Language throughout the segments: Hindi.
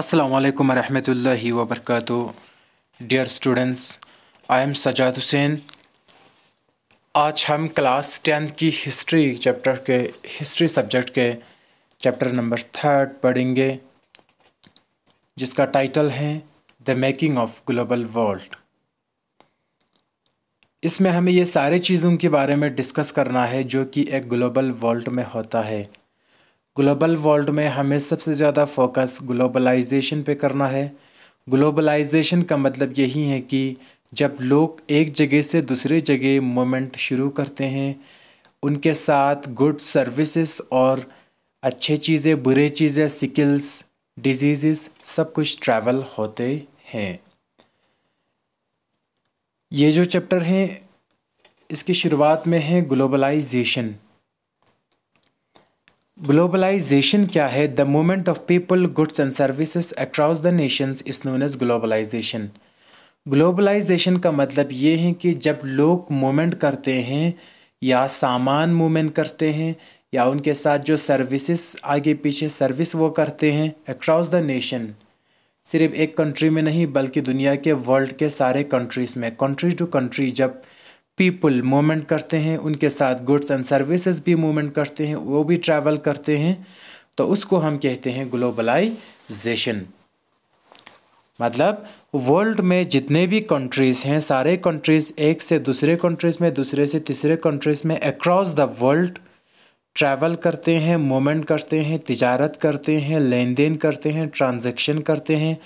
Assalamu warahmatullahi wabarakatuh. Dear students I am Sajad Hussain आज हम क्लास टेंथ की हिस्ट्री चैप्टर के हिस्ट्री सब्जेक्ट के चैप्टर नंबर थर्ड पढ़ेंगे जिसका टाइटल है the making of global world इसमें हमें ये सारे चीज़ों के बारे में डिस्कस करना है जो कि एक ग्लोबल वर्ल्ड में होता है ग्लोबल वर्ल्ड में हमें सबसे ज़्यादा फोकस ग्लोबलाइजेशन पे करना है ग्लोबलाइजेशन का मतलब यही है कि जब लोग एक जगह से दूसरे जगह मोमेंट शुरू करते हैं उनके साथ गुड सर्विसेज और अच्छे चीज़ें बुरे चीज़ें स्किल्स डिजीज़ सब कुछ ट्रैवल होते हैं ये जो चैप्टर हैं इसकी शुरुआत में है ग्लोबलाइजेशन ग्लोबलाइजेशन क्या है the movement of people goods and services across the nations is known as globalization globalization का मतलब ये है कि जब लोग मूवमेंट करते हैं या सामान मूवमेंट करते हैं या उनके साथ जो सर्विसेज आगे पीछे सर्विस वो करते हैं अक्रॉस द नेशन सिर्फ एक कंट्री में नहीं बल्कि दुनिया के वर्ल्ड के सारे कंट्रीज़ में कंट्री टू कंट्री जब पीपल मूवमेंट करते हैं उनके साथ गुड्स एंड सर्विसेज भी मूवमेंट करते हैं वो भी ट्रैवल करते हैं तो उसको हम कहते हैं ग्लोबलाइजेशन मतलब वर्ल्ड में जितने भी कंट्रीज़ हैं सारे कंट्रीज़ एक से दूसरे कंट्रीज़ में दूसरे से तीसरे कंट्रीज़ में अक्रॉस द वर्ल्ड ट्रैवल करते हैं मूवमेंट करते हैं तिजारत करते हैं लेन देन करते हैं ट्रांजेक्शन करते हैं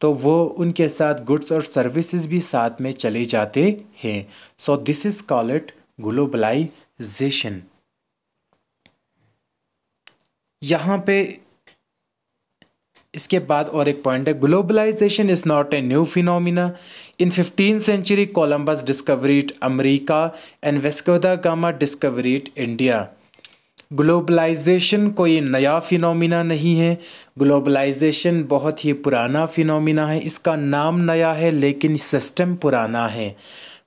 तो वो उनके साथ गुड्स और सर्विसेज भी साथ में चले जाते हैं so this is call it globalization यहाँ पे इसके बाद और एक पॉइंट है globalization is not a new phenomena in fifteen century Columbus discovered America and Vasco da Gama discovered India globalization कोई नया फिनोमिना नहीं है ग्लोबलाइजेशन बहुत ही पुराना फिनोमिना है इसका नाम नया है लेकिन सिस्टम पुराना है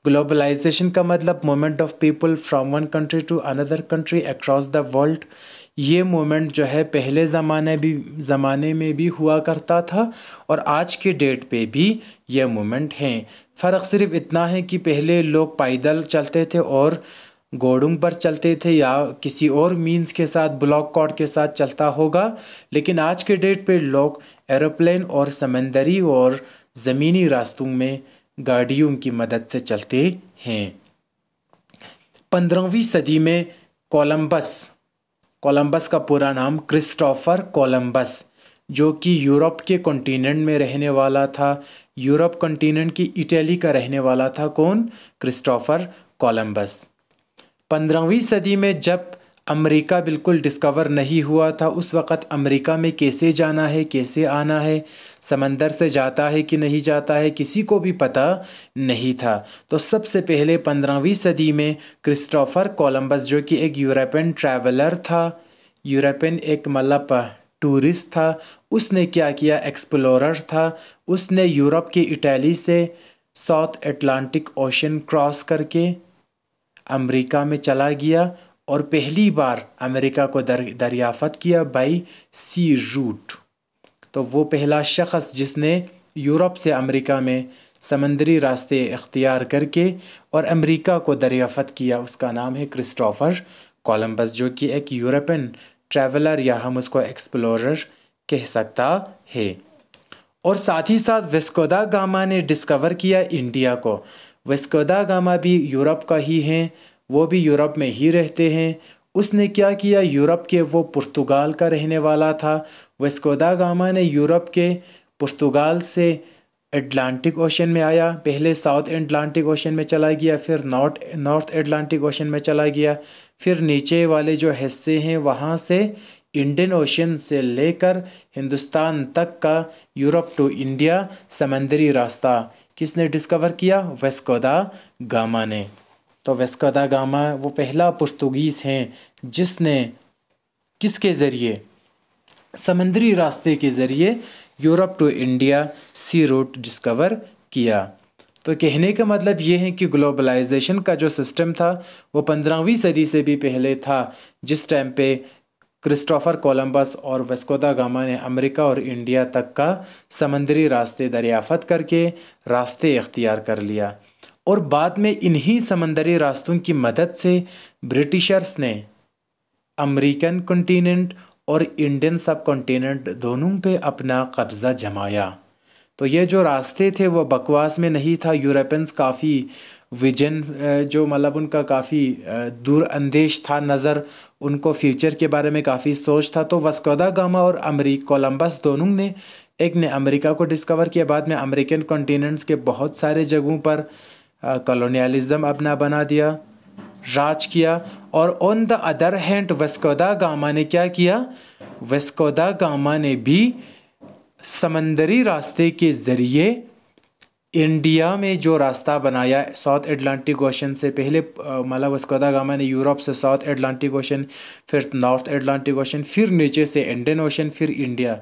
ग्लोबलाइजेशन का मतलब movement of people from one country to another country across the world ये मूवमेंट जो है पहले ज़माने भी ज़माने में भी हुआ करता था और आज के डेट पे भी ये मूवमेंट हैं फ़र्क सिर्फ इतना है कि पहले लोग पैदल चलते थे और गोडुंग पर चलते थे या किसी और मीन्स के साथ ब्लॉक कॉड के साथ चलता होगा लेकिन आज के डेट पे लोग एरोप्लेन और समंदरी और ज़मीनी रास्तों में गाड़ियों की मदद से चलते हैं पंद्रहवीं सदी में कोलंबस कोलंबस का पूरा नाम क्रिस्टोफर कोलंबस जो कि यूरोप के कॉन्टीनेंट में रहने वाला था यूरोप कॉन्टीनेंट की इटली का रहने वाला था कौन क्रिस्टोफर कोलंबस पंद्रहवीं सदी में जब अमेरिका बिल्कुल डिस्कवर नहीं हुआ था उस वक़्त अमेरिका में कैसे जाना है कैसे आना है समंदर से जाता है कि नहीं जाता है किसी को भी पता नहीं था तो सबसे पहले पंद्रहवीं सदी में क्रिस्टोफर कोलंबस जो कि एक यूरोपियन ट्रैवलर था यूरोपियन एक मतलब टूरिस्ट था उसने क्या किया एक्सप्लोरर था उसने यूरोप की इटली से साउथ एटलांटिक ओशन क्रॉस करके अमेरिका में चला गया और पहली बार अमेरिका को दर, दरियाफत किया बाई सी रूट तो वो पहला शख्स जिसने यूरोप से अमेरिका में समंदरी रास्ते इख्तियार करके और अमेरिका को दरियाफत किया उसका नाम है क्रिस्टोफर कोलंबस जो कि एक यूरोपियन ट्रैवलर या हम उसको एक्सप्लोरर कह सकता है और साथ ही साथ विस्कोदा गामा ने डिस्कवर किया इंडिया को वस्कोदा गामा भी यूरोप का ही हैं वो भी यूरोप में ही रहते हैं उसने क्या किया यूरोप के वो पुर्तगाल का रहने वाला था वस्कोदा गामा ने यूरोप के पुर्तगाल से एटलांटिक ओशन में आया पहले साउथ एटलांटिक ओशन में चला गया फिर नॉर्थ नॉर्थ एटलांटिक ओशन में चला गया फिर नीचे वाले जो हिस्से हैं वहाँ से इंडियन ओशन से लेकर हिंदुस्तान तक का यूरोप टू इंडिया समंदरी रास्ता किसने डिस्कवर किया वेस्कोदा गामा ने तो वेस्कोदा गामा वो पहला पुर्तगीज़ हैं जिसने किसके ज़रिए समंदरी रास्ते के ज़रिए Europe to India sea route discover किया तो कहने का मतलब ये है कि ग्लोबलाइजेशन का जो सिस्टम था वो पंद्रहवीं सदी से भी पहले था जिस टाइम पे क्रिस्टोफर कोलंबस और वेस्कोदा गामा ने अमेरिका और इंडिया तक का समंदरी रास्ते दरियाफत करके रास्ते इख्तियार कर लिया और बाद में इन्हीं समंदरी रास्तों की मदद से ब्रिटिशर्स ने अमेरिकन कॉन्टीनेंट और इंडियन सब कॉन्टीनेंट दोनों पे अपना कब्ज़ा जमाया तो ये जो रास्ते थे वो बकवास में नहीं था यूरोपियंस काफ़ी विजन जो मतलब उनका काफ़ी दूर अंदेश था नज़र उनको फ्यूचर के बारे में काफ़ी सोच था तो वस्कोदा गामा और अमरीक कोलम्बस दोनों ने एक ने अमेरिका को डिस्कवर किया बाद में अमेरिकन कॉन्टीनेंट्स के बहुत सारे जगहों पर कॉलोनियलिज्म अपना बना दिया राज किया और on the other hand Vasco da Gama ने क्या किया वस्कोदा गामा ने भी समंदरी रास्ते के ज़रिए इंडिया में जो रास्ता बनाया साउथ एटलांटिक ओशन से पहले मतलब वस्कोदा गामा ने यूरोप से साउथ एटलांटिक ओशन फिर नॉर्थ एटलांटिक ओशन फिर नीचे से इंडियन ओशन फिर इंडिया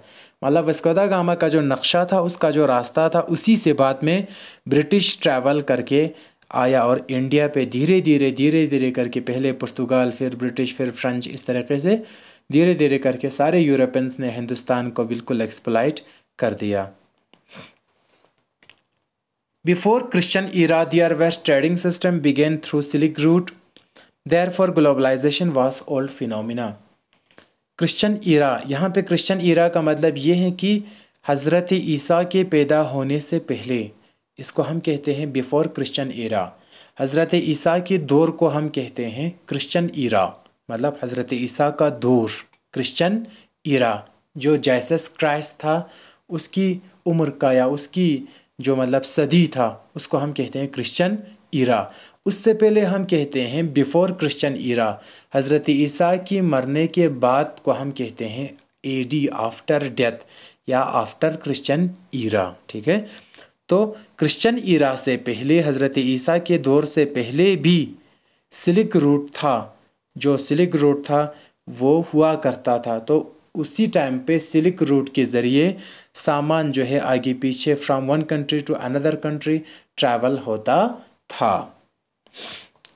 मतलब वस्कोदा गामा का जो नक्शा था उसका जो रास्ता था उसी से बाद में ब्रिटिश ट्रैवल करके आया और इंडिया पे धीरे धीरे धीरे धीरे करके पहले पुर्तगाल फिर ब्रिटिश फिर फ्रेंच इस तरीके से धीरे धीरे करके सारे यूरोपियंस ने हिंदुस्तान को बिल्कुल एक्सप्लाइट कर दिया Before Christian era, their West trading system began through Silk route. Therefore, globalization was old phenomena. Christian era यहाँ पे क्रिश्चन ईरा का मतलब ये है कि हज़रत ईसा के पैदा होने से पहले इसको हम कहते हैं बिफ़ोर क्रिश्चन ईरा हज़रत ईसा के दौर को हम कहते हैं क्रिश्चन ईरा मतलब हज़रत ईसा का दौर क्रिश्चन ईरा जो जैसस क्राइस्ट था उसकी उम्र का या उसकी जो मतलब सदी था उसको हम कहते हैं क्रिश्चियन ईरा उससे पहले हम कहते हैं बिफोर क्रिश्चियन ईरा हज़रत ईसा की मरने के बाद को हम कहते हैं ए डी आफ्टर डेथ या आफ्टर क्रिश्चियन ईरा ठीक है तो क्रिश्चियन ईरा से पहले हज़रत ईसा के दौर से पहले भी सिलिक रूट था जो सिलिक रूट था वो हुआ करता था तो उसी टाइम पे सिल्क रूट के ज़रिए सामान जो है आगे पीछे from one country to another country travel होता था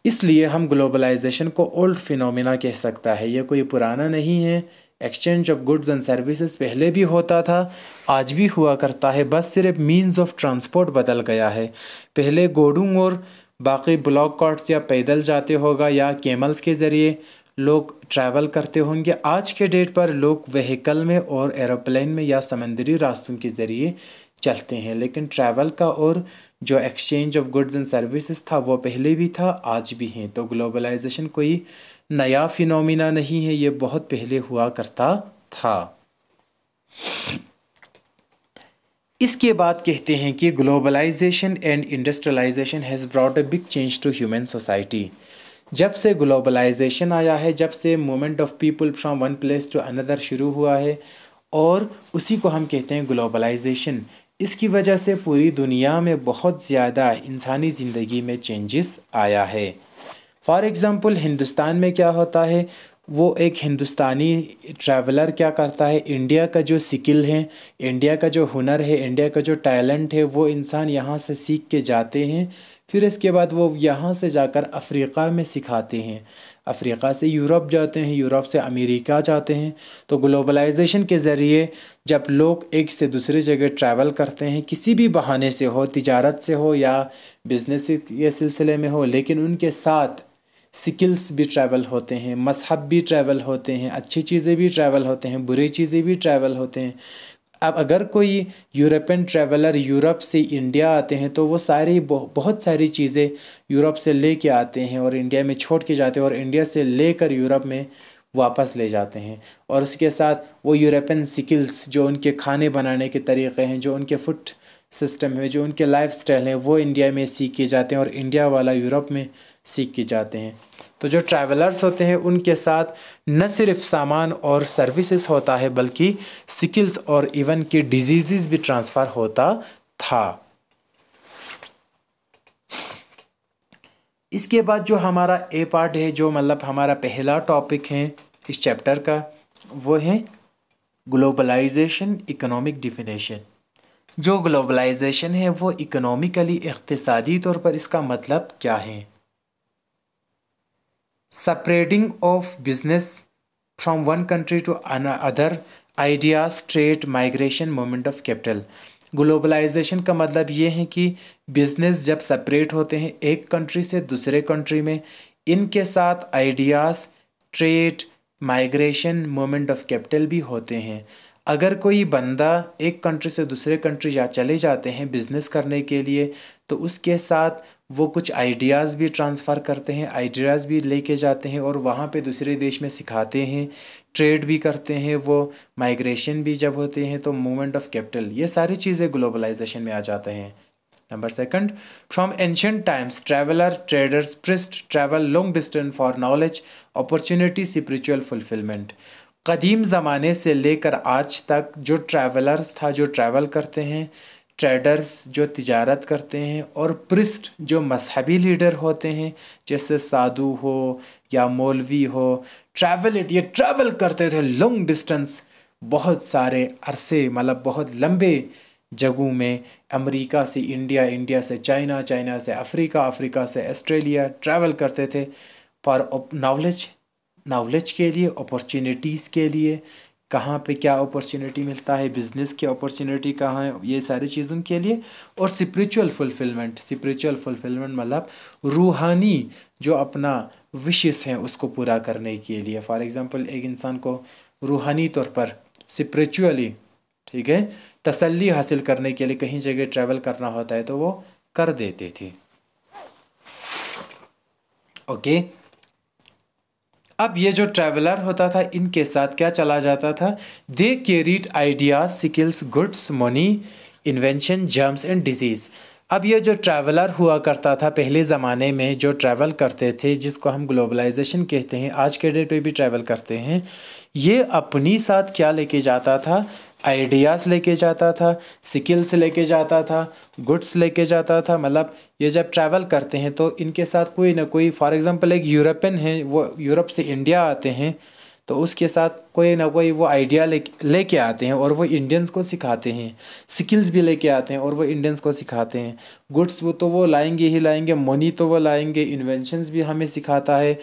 इसलिए हम ग्लोबलाइजेशन को ओल्ड फिनोमिना कह सकता है यह कोई पुराना नहीं है exchange of goods and services पहले भी होता था आज भी हुआ करता है बस सिर्फ मींस ऑफ ट्रांसपोर्ट बदल गया है पहले गोडूंग और बाकी ब्लॉक कार्ड्स या पैदल जाते होगा या केमल्स के ज़रिए लोग ट्रैवल करते होंगे आज के डेट पर लोग वहीकल में और एरोप्लेन में या समंदरी रास्तों के ज़रिए चलते हैं लेकिन ट्रैवल का और जो exchange of goods and services था वो पहले भी था आज भी हैं तो ग्लोबलाइजेशन कोई नया फिनोमिना नहीं है ये बहुत पहले हुआ करता था इसके बाद कहते हैं कि globalization and industrialization has brought a big change to human society जब से ग्लोबलाइजेशन आया है जब से movement of people from one place to another शुरू हुआ है और उसी को हम कहते हैं ग्लोबलाइजेशन इसकी वजह से पूरी दुनिया में बहुत ज़्यादा इंसानी ज़िंदगी में चेंजेस आया है फॉर एग्ज़ाम्पल हिंदुस्तान में क्या होता है वो एक हिंदुस्तानी ट्रैवलर क्या करता है इंडिया का जो स्किल है इंडिया का जो हुनर है इंडिया का जो टैलेंट है वो इंसान यहाँ से सीख के जाते हैं फिर इसके बाद वो यहाँ से जाकर अफ्रीका में सिखाते हैं अफ्रीका से यूरोप जाते हैं यूरोप से अमेरिका जाते हैं तो ग्लोबलाइजेशन के ज़रिए जब लोग एक से दूसरे जगह ट्रैवल करते हैं किसी भी बहाने से हो तिजारत से हो या बिज़नेस के सिलसिले में हो लेकिन उनके साथ स्किल्स भी ट्रैवल होते हैं मजहब भी ट्रैवल होते हैं अच्छी चीज़ें भी ट्रैवल होते हैं बुरी चीज़ें भी ट्रैवल होते हैं अब अगर कोई यूरोपियन ट्रैवलर यूरोप से इंडिया आते हैं तो वो सारी बहुत सारी चीज़ें यूरोप से ले कर आते हैं और इंडिया में छोड़ के जाते हैं और इंडिया से लेकर यूरोप में वापस ले जाते हैं और उसके साथ वो यूरोपियन स्किल्स जो उनके खाने बनाने के तरीक़े हैं जो उनके फूड सिस्टम है जो उनके लाइफ स्टाइल हैं वो इंडिया में सीख के जाते हैं और इंडिया वाला यूरोप में सीख के जाते हैं तो जो ट्रैवलर्स होते हैं उनके साथ न सिर्फ सामान और सर्विसेज होता है बल्कि स्किल्स और इवन के डिजीज़ भी ट्रांसफ़र होता था इसके बाद जो हमारा ए पार्ट है जो मतलब हमारा पहला टॉपिक है इस चैप्टर का वो है ग्लोबलाइजेशन इकोनॉमिक डिफिनेशन जो ग्लोबलाइजेशन है वो इकोनॉमिकली इकतसादी तौर पर इसका मतलब क्या है separating of business from one country to other ideas trade migration moment of capital globalization का मतलब ये है कि बिजनेस जब सेपरेट होते हैं एक कंट्री से दूसरे कंट्री में इनके साथ ideas trade migration moment of capital भी होते हैं अगर कोई बंदा एक कंट्री से दूसरे कंट्री जा चले जाते हैं बिज़नेस करने के लिए तो उसके साथ वो कुछ आइडियाज़ भी ट्रांसफ़र करते हैं आइडियाज़ भी लेके जाते हैं और वहाँ पे दूसरे देश में सिखाते हैं ट्रेड भी करते हैं वो माइग्रेशन भी जब होते हैं तो मूवमेंट ऑफ कैपिटल ये सारी चीज़ें ग्लोबलाइजेशन में आ जाते हैं number second from ancient times traveller traders priest travel long distance for knowledge opportunity spiritual fulfilment कदीम ज़माने से लेकर आज तक जो ट्रैवलर्स था जो ट्रैवल करते हैं ट्रेडर्स जो तिजारत करते हैं और प्रिस्ट जो मजहबी लीडर होते हैं जैसे साधु हो या मौलवी हो ट्रैवल इट ये ट्रैवल करते थे लॉन्ग डिस्टेंस बहुत सारे अरसे मतलब बहुत लंबे जगहों में अमेरिका से इंडिया इंडिया से चाइना चाइना से अफ्रीका अफ्रीका से ऑस्ट्रेलिया ट्रैवल करते थे पर नॉलेज नॉलेज के लिए अपॉर्चुनिटीज़ के लिए कहाँ पे क्या अपॉर्चुनिटी मिलता है बिजनेस की अपॉर्चुनिटी कहाँ है ये सारी चीज़ों के लिए और स्पिरिचुअल फुलफिलमेंट स्पिरिचुअल फुलफिलमेंट मतलब रूहानी जो अपना विशेष हैं उसको पूरा करने के लिए फॉर एग्ज़ाम्पल एक इंसान को रूहानी तौर पर स्परिचुअली ठीक है तसल्ली हासिल करने के लिए कहीं जगह ट्रैवल करना होता है तो वो कर देते थे ओके okay? अब ये जो ट्रैवलर होता था इनके साथ क्या चला जाता था they carried ideas skills goods money invention germs and disease अब ये जो ट्रैवलर हुआ करता था पहले ज़माने में जो ट्रैवल करते थे जिसको हम ग्लोबलाइजेशन कहते हैं आज के डेट में भी ट्रैवल करते हैं ये अपनी साथ क्या लेके जाता था आइडियाज़ लेके जाता था स्किल्स लेके जाता था गुड्स लेके जाता था मतलब ये जब ट्रैवल करते हैं तो इनके साथ कोई ना कोई फॉर एग्ज़ाम्पल एक यूरोपियन है वो यूरोप से इंडिया आते हैं तो उसके साथ कोई ना कोई वो आइडिया ले लेके आते हैं और वो इंडियंस को सिखाते हैं स्किल्स भी लेके आते हैं और वो इंडियंस को सिखाते हैं गुड्स वो तो वो लाएंगे ही लाएंगे मनी तो वो लाएंगे इन्वेंशंस भी हमें सिखाता है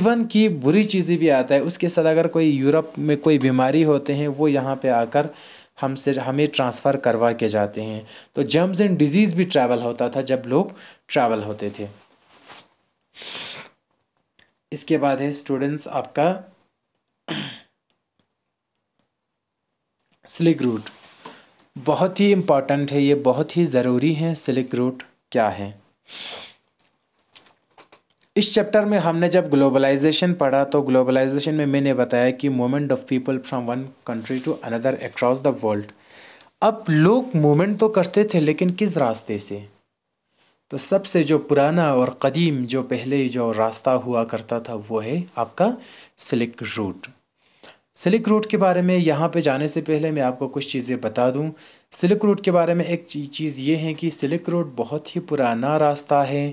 इवन कि बुरी चीज़ें भी आता है उसके साथ अगर कोई यूरोप में कोई बीमारी होते हैं वो यहाँ पर आकर हमसे हमें ट्रांसफ़र करवा के जाते हैं तो जर्म्स एंड डिजीज़ भी ट्रैवल होता था जब लोग ट्रैवल होते थे इसके बाद है स्टूडेंट्स आपका सिलिक रूट बहुत ही इम्पॉर्टेंट है ये बहुत ही ज़रूरी है सिलिक रूट क्या है इस चैप्टर में हमने जब ग्लोबलाइजेशन पढ़ा तो ग्लोबलाइजेशन में मैंने बताया कि movement of people from one country to another across the world अब लोग मूवमेंट तो करते थे लेकिन किस रास्ते से तो सबसे जो पुराना और कदीम जो पहले जो रास्ता हुआ करता था वो है आपका सिलिक रूट सिलिक रूट के बारे में यहाँ पे जाने से पहले मैं आपको कुछ चीज़ें बता दूँ सिलिक रूट के बारे में एक चीज़ ये है कि सिलिक रूट बहुत ही पुराना रास्ता है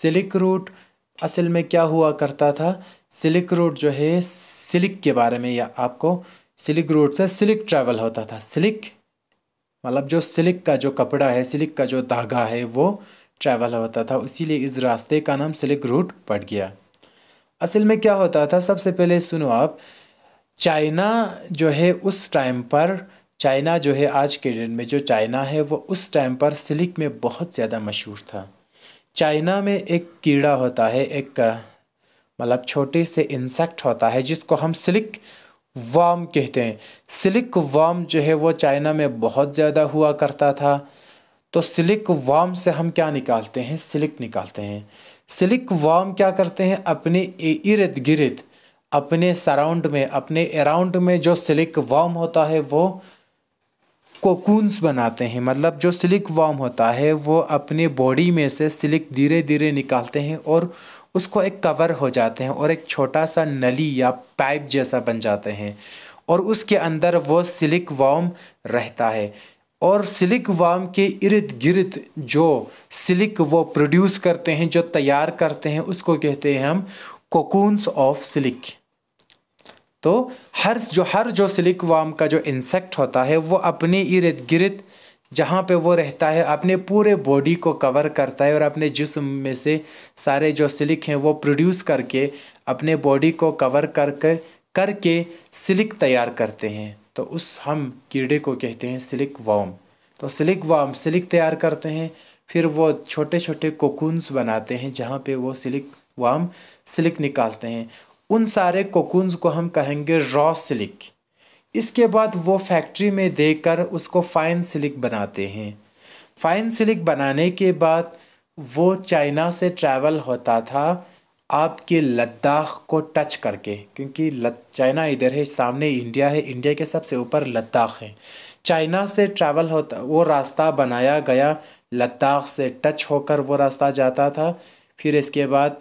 सिलिक रूट असल में क्या हुआ करता था सिलिक रूट जो है सिलिक के बारे में या आपको सिलिक रूट से सिलिक ट्रैवल होता था सिलिक मतलब जो सिलिक का जो कपड़ा है सिलिक का जो धागा है वो ट्रैवल होता था इसीलिए इस रास्ते का नाम सिल्क रूट पड़ गया असल में क्या होता था सबसे पहले सुनो आप चाइना जो है उस टाइम पर चाइना जो है आज के डेट में जो चाइना है वो उस टाइम पर सिल्क में बहुत ज़्यादा मशहूर था चाइना में एक कीड़ा होता है एक मतलब छोटे से इंसेक्ट होता है जिसको हम सिल्क वाम कहते हैं सिल्क वाम जो है वो चाइना में बहुत ज़्यादा हुआ करता था तो सिलिक वाम से हम क्या निकालते हैं सिलिक निकालते हैं सिलिक वाम क्या करते हैं अपने इर्द गिर्द अपने सराउंड में अपने अराउंड में जो सिलिक वाम होता है वो कोकून्स बनाते हैं मतलब जो सिलिक वाम होता है वो अपने बॉडी में से सिलिक धीरे धीरे निकालते हैं और उसको एक कवर हो जाते हैं और एक छोटा सा नली या पाइप जैसा बन जाते हैं और उसके अंदर वो सिलिक वाम रहता है और सिलिक वाम के इर्द गिर्द जो सिलिक वो प्रोड्यूस करते हैं जो तैयार करते हैं उसको कहते हैं हम कोकून्स ऑफ सिलिक तो हर जो हर जो सिलिक वाम का जो इंसेक्ट होता है वो अपने इर्द गिर्द जहाँ पे वो रहता है अपने पूरे बॉडी को कवर करता है और अपने जिसम में से सारे जो सिलिक हैं वो प्रोड्यूस करके अपने बॉडी को कवर करके करके सिलिक तैयार करते हैं तो उस हम कीड़े को कहते हैं सिलिक वॉम तो सिलिक वाम सिलिक तैयार करते हैं फिर वो छोटे छोटे कोकून्स बनाते हैं जहाँ पे वो सिलिक वाम सिलिक निकालते हैं उन सारे कोकून्स को हम कहेंगे रॉ सिलिक इसके बाद वो फैक्ट्री में देकर उसको फाइन सिलिक बनाते हैं फाइन सिलिक बनाने के बाद वो चाइना से ट्रैवल होता था आपके लद्दाख को टच करके क्योंकि चाइना इधर है सामने इंडिया है इंडिया के सबसे ऊपर लद्दाख है चाइना से ट्रैवल होता वो रास्ता बनाया गया लद्दाख से टच होकर वो रास्ता जाता था फिर इसके बाद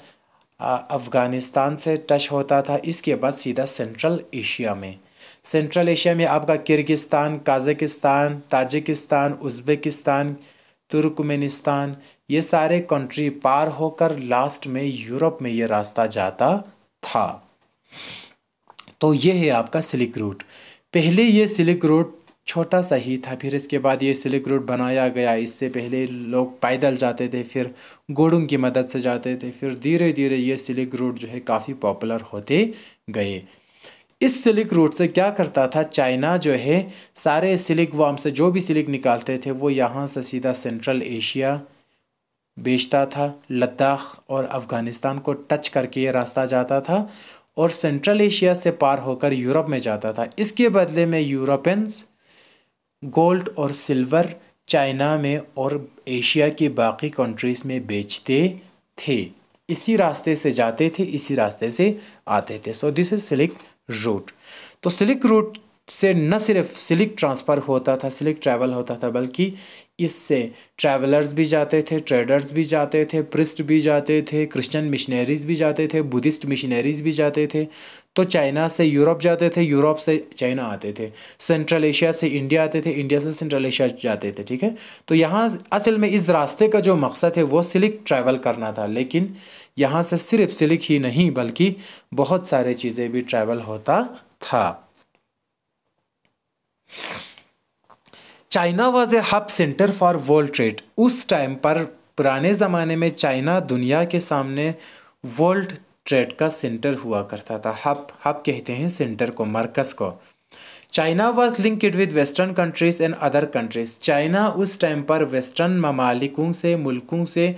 अफ़गानिस्तान से टच होता था इसके बाद सीधा सेंट्रल एशिया में सेंट्रल एशिया में आपका Kyrgyzstan Kazakhstan Tajikistan Uzbekistan Turkmenistan ये सारे कंट्री पार होकर लास्ट में यूरोप में ये रास्ता जाता था तो ये है आपका सिलिक रूट पहले ये सिलिक रूट छोटा सा ही था फिर इसके बाद ये सिलिक रूट बनाया गया इससे पहले लोग पैदल जाते थे फिर घोड़ों की मदद से जाते थे फिर धीरे धीरे ये सिलिक रूट जो है काफ़ी पॉपुलर होते गए इस सिलिक रूट से क्या करता था चाइना जो है सारे सिलिक वाम से जो भी सिलिक निकालते थे वो यहाँ से सीधा सेंट्रल एशिया बेचता था लद्दाख और अफ़गानिस्तान को टच करके ये रास्ता जाता था और सेंट्रल एशिया से पार होकर यूरोप में जाता था इसके बदले में यूरोपियंस गोल्ड और सिल्वर चाइना में और एशिया की बाकी कंट्रीज़ में बेचते थे इसी रास्ते से जाते थे इसी रास्ते से आते थे so this is silk route तो सिलिक रूट से न सिर्फ सिलिक ट्रांसफ़र होता था सिलिक ट्रैवल होता था बल्कि इससे ट्रैवलर्स भी जाते थे ट्रेडर्स भी जाते थे प्रिस्ट भी जाते थे क्रिश्चियन मिशनरीज भी जाते थे बुद्धिस्ट मिशनरीज भी जाते थे तो चाइना से यूरोप जाते थे यूरोप से चाइना आते थे सेंट्रल एशिया से इंडिया आते थे इंडिया से सेंट्रल एशिया जाते थे ठीक है तो यहाँ असल में इस रास्ते का जो मकसद है वो सिलिक ट्रैवल करना था लेकिन यहाँ से सिर्फ सिलिक ही नहीं बल्कि बहुत सारे चीज़ें भी ट्रैवल होता था China was a hub centre for world trade उस टाइम पर पुराने ज़माने में चाइना दुनिया के सामने वर्ल्ड ट्रेड का सेंटर हुआ करता था हब हब कहते हैं सेंटर को मरकज़ को China was linked with western countries and other countries China उस टाइम पर वेस्टर्न ममालिकों से मुल्कों से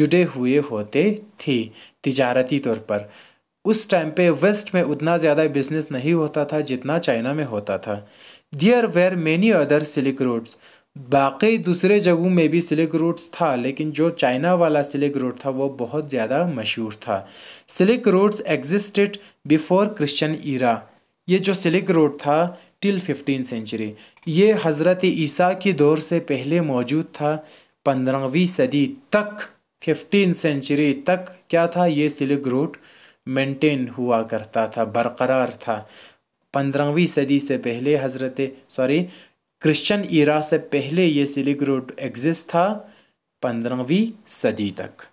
जुड़े हुए होते थे तिजारती तौर पर उस टाइम पे वेस्ट में उतना ज़्यादा बिजनेस नहीं होता था जितना चाइना में होता था there were many other silk roads बाकी दूसरे जगहों में भी सिल्क रोड्स था लेकिन जो चाइना वाला सिल्क रोड था वो बहुत ज़्यादा मशहूर था silk roads existed before Christian era ये जो सिल्क रोड था टिल फिफ्टीन सेंचुरी ये हज़रत ईसा के दौर से पहले मौजूद था पंद्रहवीं सदी तक फिफ्टीन सेंचुरी तक क्या था ये सिल्क रोड मेंटेन हुआ करता था बरकरार था पंद्रहवीं सदी से पहले हज़रत सॉरी क्रिश्चियन ईरा से पहले ये सिलिक रूट एग्जिस्ट था पंद्रहवीं सदी तक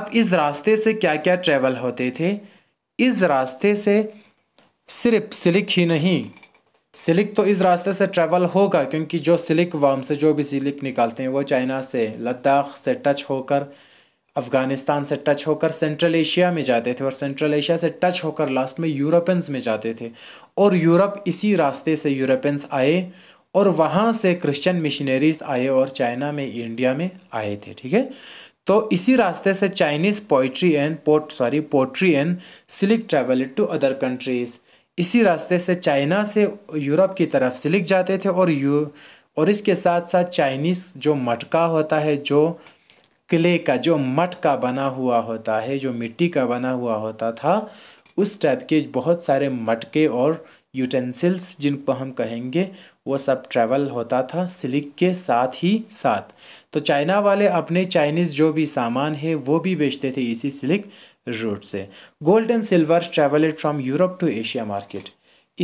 अब इस रास्ते से क्या क्या ट्रेवल होते थे इस रास्ते से सिर्फ सिलिक ही नहीं सिलिक तो इस रास्ते से ट्रेवल होगा क्योंकि जो सिलिक वाम से जो भी सिलिक निकालते हैं वो चाइना से लद्दाख से टच होकर अफ़गानिस्तान से टच होकर सेंट्रल एशिया में जाते थे और सेंट्रल एशिया से टच होकर लास्ट में यूरोपियंस में जाते थे और यूरोप इसी रास्ते से यूरोपियंस आए और वहाँ से क्रिश्चियन मिशनरीज आए और चाइना में इंडिया में आए थे ठीक है तो इसी रास्ते से Chinese poetry and pot sorry pottery and silk travel to other countries इसी रास्ते से चाइना से यूरोप की तरफ सिलिक जाते थे और यू और इसके साथ साथ चाइनीज़ जो मटका होता है जो किले का जो मठ का बना हुआ होता है जो मिट्टी का बना हुआ होता था उस टाइप के बहुत सारे मटके और यूटेंसिल्स जिनको हम कहेंगे वो सब ट्रैवल होता था सिलिक के साथ ही साथ तो चाइना वाले अपने चाइनीज़ जो भी सामान है वो भी बेचते थे इसी सिलिक रूट से gold and silver travelled from Europe to Asia market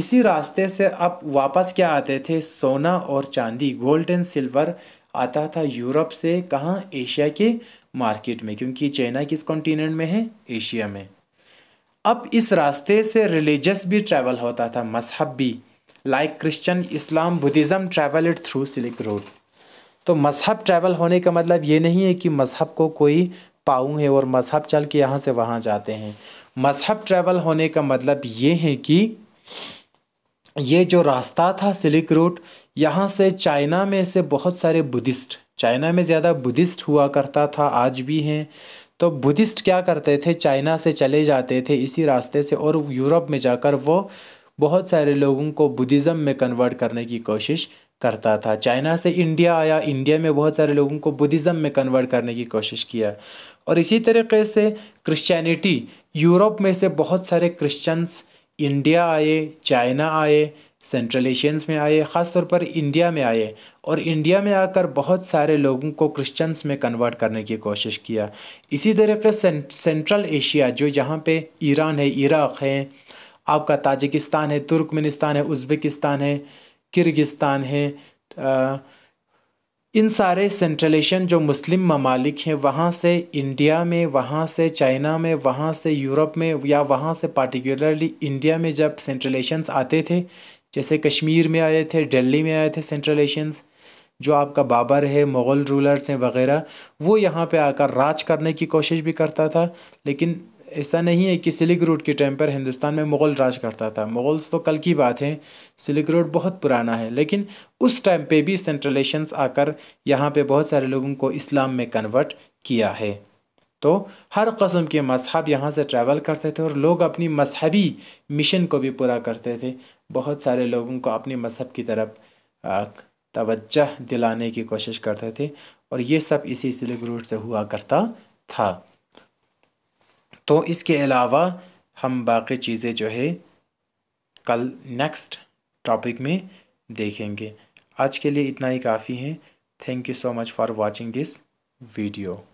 इसी रास्ते से अब वापस क्या आते थे सोना और चांदी गोल्ड एंड सिल्वर आता था यूरोप से कहाँ एशिया के मार्केट में क्योंकि चाइना किस कॉन्टिनेंट में है एशिया में अब इस रास्ते से रिलीजस भी ट्रैवल होता था मजहब भी like Christian Islam Buddhism travel it through silk road तो मजहब ट्रैवल होने का मतलब ये नहीं है कि मजहब को कोई पाऊँ है और मजहब चल के यहाँ से वहाँ जाते हैं मजहब ट्रैवल होने का मतलब ये है कि ये जो रास्ता था सिल्क रूट यहाँ से चाइना में से बहुत सारे बुद्धिस्ट चाइना में ज़्यादा बुद्धिस्ट हुआ करता था आज भी हैं तो बुद्धिस्ट क्या करते थे चाइना से चले जाते थे इसी रास्ते से और यूरोप में जाकर वो बहुत सारे लोगों को बुद्धिज़्म में कन्वर्ट करने की कोशिश करता था चाइना से इंडिया आया इंडिया में बहुत सारे लोगों को बुद्धिज़्म में कन्वर्ट करने की कोशिश किया और इसी तरीके से क्रिश्चियनिटी यूरोप में से बहुत सारे क्रिश्चियंस इंडिया आए चाइना आए सेंट्रल एशियंस में आए ख़ासतौर पर इंडिया में आए और इंडिया में आकर बहुत सारे लोगों को क्रिश्चियंस में कन्वर्ट करने की कोशिश किया इसी तरीके से सेंट्रल एशिया जो यहाँ पे ईरान है इराक़ है आपका ताजिकिस्तान है तुर्कमेनिस्तान है उज़्बेकिस्तान है किर्गिस्तान है आ, इन सारे सेंट्रल एशियन जो मुस्लिम ममालिक हैं वहाँ से इंडिया में वहाँ से चाइना में वहाँ से यूरोप में या वहाँ से पार्टिकुलरली इंडिया में जब सेंट्रल एशियंस आते थे जैसे कश्मीर में आए थे दिल्ली में आए थे सेंट्रल एशियंस जो आपका बाबर है मुग़ल रूलर्स हैं वगैरह वो यहाँ पे आकर राज करने की कोशिश भी करता था लेकिन ऐसा नहीं है कि सिल्क रोड के टाइम पर हिंदुस्तान में मुग़ल राज करता था मुग़ल्स तो कल की बात है सिल्क रोड बहुत पुराना है लेकिन उस टाइम पे भी सेंट्रल एशियंस आकर यहाँ पे बहुत सारे लोगों को इस्लाम में कन्वर्ट किया है तो हर कस्म के मजहब यहाँ से ट्रैवल करते थे और लोग अपनी मजहबी मिशन को भी पूरा करते थे बहुत सारे लोगों को अपने मजहब की तरफ तवज्जह दिलाने की कोशिश करते थे और ये सब इसी सिल्क रूट से हुआ करता था तो इसके अलावा हम बाकी चीज़ें जो है कल नेक्स्ट टॉपिक में देखेंगे आज के लिए इतना ही काफ़ी है thank you so much for watching this video